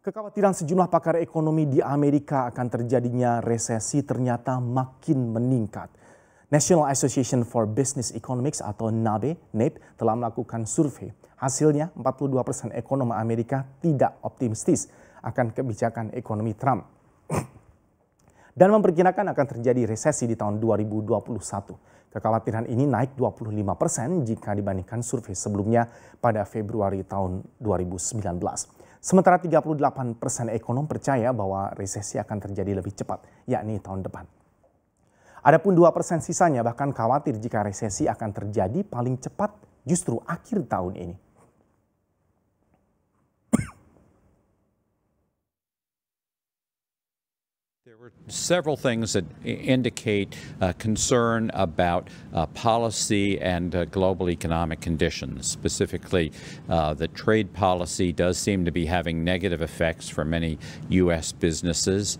Kekhawatiran sejumlah pakar ekonomi di Amerika akan terjadinya resesi ternyata makin meningkat. National Association for Business Economics atau NABE, NAPE, telah melakukan survei. Hasilnya 42 persen ekonom Amerika tidak optimistis akan kebijakan ekonomi Trump. Dan memperkirakan akan terjadi resesi di tahun 2021. Kekhawatiran ini naik 25 persen jika dibandingkan survei sebelumnya pada Februari tahun 2019. Sementara 38 persen ekonom percaya bahwa resesi akan terjadi lebih cepat, yakni tahun depan. Adapun 2 persen sisanya bahkan khawatir jika resesi akan terjadi paling cepat justru akhir tahun ini. There were several things that indicate uh, concern about uh, policy and uh, global economic conditions. Specifically, uh, the trade policy does seem to be having negative effects for many U.S. businesses.